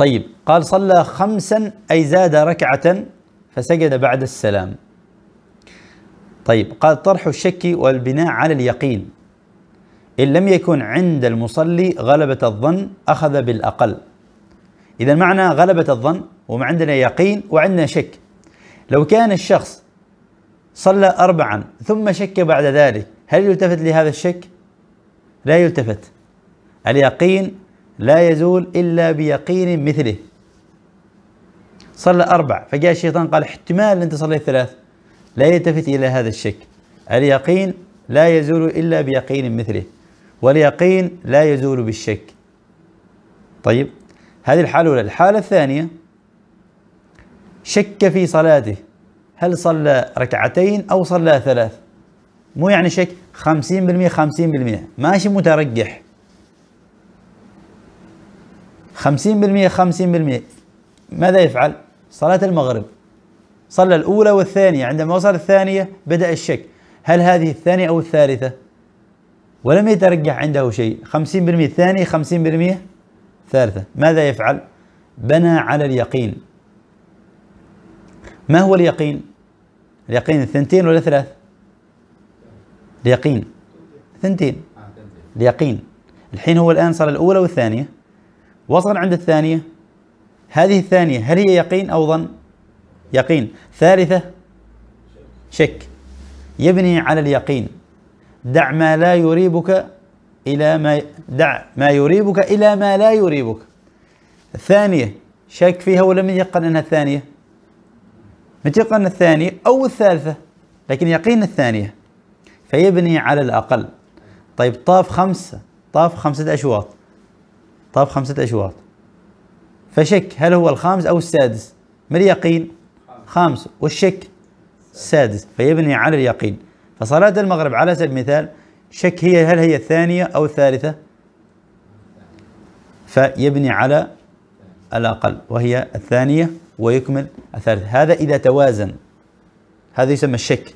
طيب قال صلى خمسا أي زاد ركعة فسجد بعد السلام طيب قال طرح الشك والبناء على اليقين إن لم يكن عند المصلي غلبة الظن أخذ بالأقل إذا معنى غلبة الظن وما عندنا يقين وعندنا شك لو كان الشخص صلى أربعا ثم شك بعد ذلك هل يلتفت لهذا الشك؟ لا يلتفت اليقين لا يزول إلا بيقين مثله صلى أربع فجاء الشيطان قال احتمال أنت صليت ثلاث لا يلتفت إلى هذا الشك اليقين لا يزول إلا بيقين مثله واليقين لا يزول بالشك طيب هذه الحالة الأولى الحالة الثانية شك في صلاته هل صلى ركعتين أو صلى ثلاث مو يعني شك خمسين بالمئة خمسين بالمئة ماشي مترجح خمسين بالمية خمسين بالمية ماذا يفعل صلاة المغرب صلى الأولى والثانية عندما وصل الثانية بدأ الشك هل هذه الثانية أو الثالثة ولم يترجح عنده شيء خمسين بالمية ثانية خمسين بالمية ثالثة ماذا يفعل بنى على اليقين ما هو اليقين اليقين الثنتين ولا ثلاث اليقين ثنتين اليقين الحين هو الآن صلى الأولى والثانية وصل عند الثانية هذه الثانية هل هي يقين أو ظن يقين ثالثة شك يبني على اليقين دع ما لا يريبك إلى ما دع ما يريبك إلى ما لا يريبك الثانية شك فيها ولم يقن أنها الثانية متيقن يقن الثانية أو الثالثة لكن يقين الثانية فيبني على الأقل طيب طاف خمسة طاف خمسة أشواط طاب خمسة أشواط فشك هل هو الخامس أو السادس ما اليقين خامس والشك السادس فيبني على اليقين فصلاة المغرب على سبيل المثال شك هي هل هي الثانية أو الثالثة فيبني على الأقل وهي الثانية ويكمل الثالثة هذا إذا توازن هذا يسمى الشك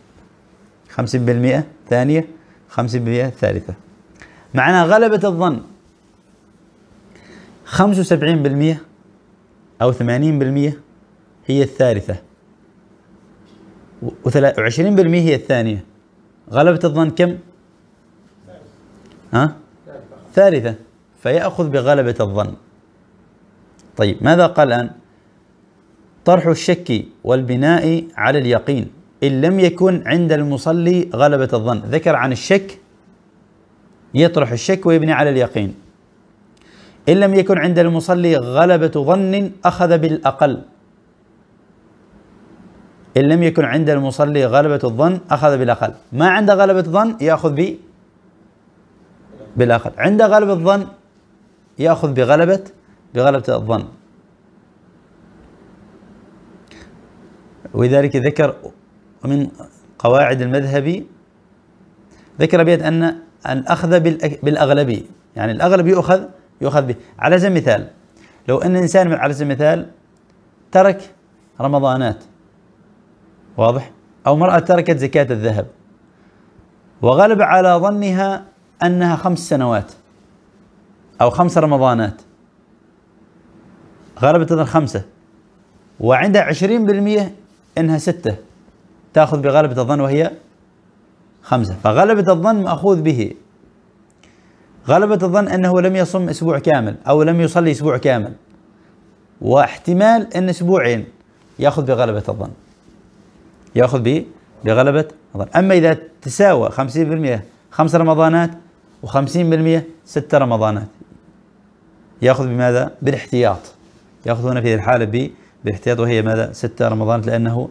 50% ثانية 50% ثالثة معنى غلبة الظن 75% أو 80% هي الثالثة و20% هي الثانية غلبة الظن كم؟ ها؟ ثالثة فيأخذ بغلبة الظن طيب ماذا قال الآن؟ طرح الشك والبناء على اليقين إن لم يكن عند المصلي غلبة الظن ذكر عن الشك يطرح الشك ويبني على اليقين إن لم يكن عند المصلي غلبة ظن أخذ بالأقل إن لم يكن عند المصلي غلبة الظن أخذ بالأقل ما عنده غلبة ظن يأخذ ب بالأقل عند غلبة الظن يأخذ بغلبة بغلبة الظن ولذلك ذكر ومن قواعد المذهبي ذكر بيت أن الأخذ بالأغلبي يعني الأغلب يؤخذ يؤخذ به على سبيل المثال لو أن إنسان على سبيل المثال ترك رمضانات واضح أو امرأة تركت زكاة الذهب وغلب على ظنها أنها خمس سنوات أو خمس رمضانات غلبت هذا خمسه وعندها عشرين بالمية إنها ستة تأخذ بغلبة الظن وهي خمسة فغلبة الظن مأخوذ به غلبة الظن أنه لم يصم أسبوع كامل أو لم يصلي أسبوع كامل واحتمال أن أسبوعين يأخذ بغلبة الظن يأخذ بغلبة الظن أما إذا تساوى 50% خمس رمضانات و50% ست رمضانات يأخذ بماذا؟ بالاحتياط يأخذون في الحالة بالاحتياط وهي ماذا؟ ست رمضانات لأنه